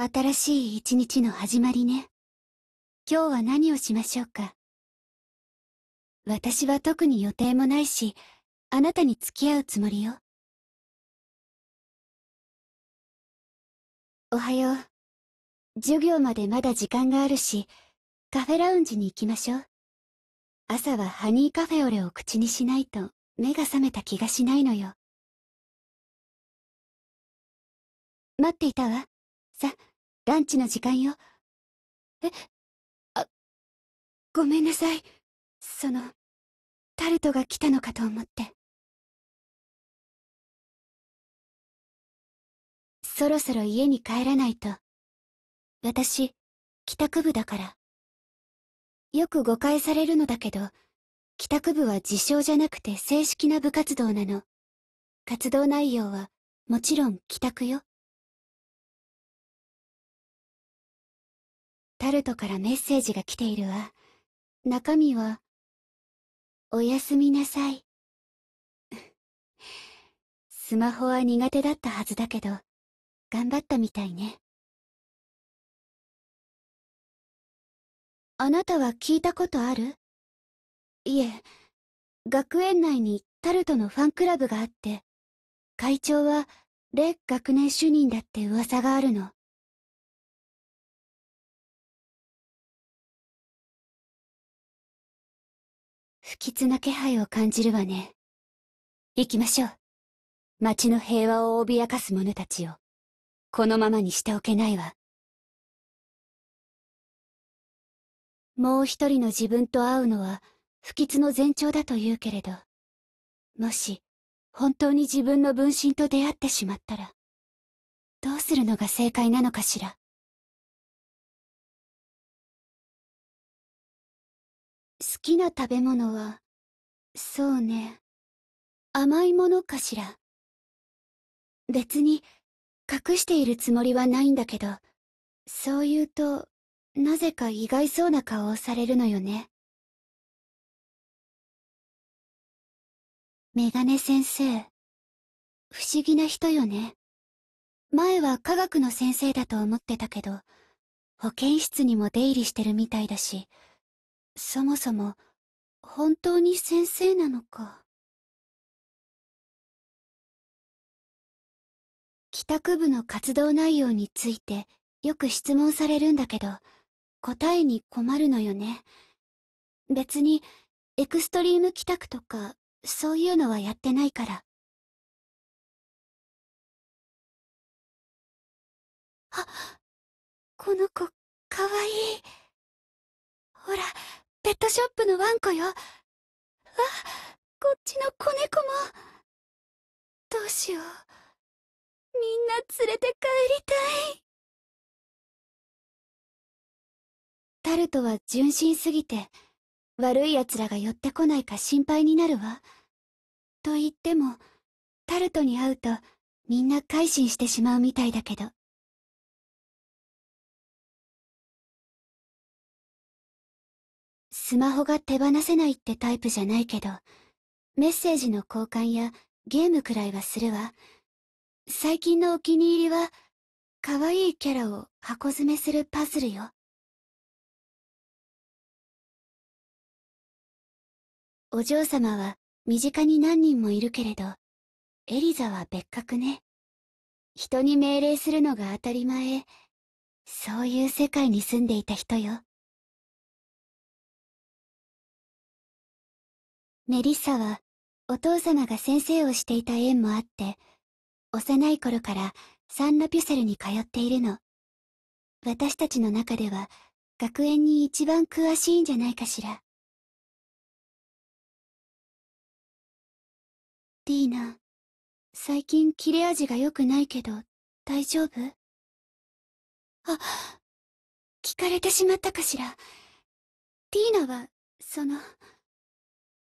新しい一日の始まりね。今日は何をしましょうか。私は特に予定もないし、あなたに付き合うつもりよ。おはよう。授業までまだ時間があるし、カフェラウンジに行きましょう。朝はハニーカフェオレを口にしないと目が覚めた気がしないのよ。待っていたわ。さ、ランチの時間よ。え、あ、ごめんなさい。その、タルトが来たのかと思って。そろそろ家に帰らないと。私、帰宅部だから。よく誤解されるのだけど、帰宅部は自称じゃなくて正式な部活動なの。活動内容は、もちろん帰宅よ。タルトからメッセージが来ているわ。中身は、おやすみなさい。スマホは苦手だったはずだけど、頑張ったみたいね。あなたは聞いたことあるいえ、学園内にタルトのファンクラブがあって、会長は、レ学年主任だって噂があるの。不吉な気配を感じるわね。行きましょう。町の平和を脅かす者たちを、このままにしておけないわ。もう一人の自分と会うのは、不吉の前兆だと言うけれど、もし、本当に自分の分身と出会ってしまったら、どうするのが正解なのかしら。好きな食べ物は、そうね。甘いものかしら。別に、隠しているつもりはないんだけど、そう言うと、なぜか意外そうな顔をされるのよね。メガネ先生。不思議な人よね。前は科学の先生だと思ってたけど、保健室にも出入りしてるみたいだし、そもそも本当に先生なのか帰宅部の活動内容についてよく質問されるんだけど答えに困るのよね別にエクストリーム帰宅とかそういうのはやってないからあこの子かわいいほらットショップのワンコよ。あ、こっちの子猫も。どうしよう。みんな連れて帰りたい。タルトは純真すぎて、悪い奴らが寄ってこないか心配になるわ。と言っても、タルトに会うと、みんな改心してしまうみたいだけど。スマホが手放せないってタイプじゃないけど、メッセージの交換やゲームくらいはするわ。最近のお気に入りは、可愛いキャラを箱詰めするパズルよ。お嬢様は身近に何人もいるけれど、エリザは別格ね。人に命令するのが当たり前。そういう世界に住んでいた人よ。メリッサは、お父様が先生をしていた縁もあって、幼い頃からサンラピュセルに通っているの。私たちの中では、学園に一番詳しいんじゃないかしら。ディーナ、最近切れ味が良くないけど、大丈夫あ、聞かれてしまったかしら。ディーナは、その、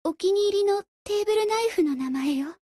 お気に入りのテーブルナイフの名前よ。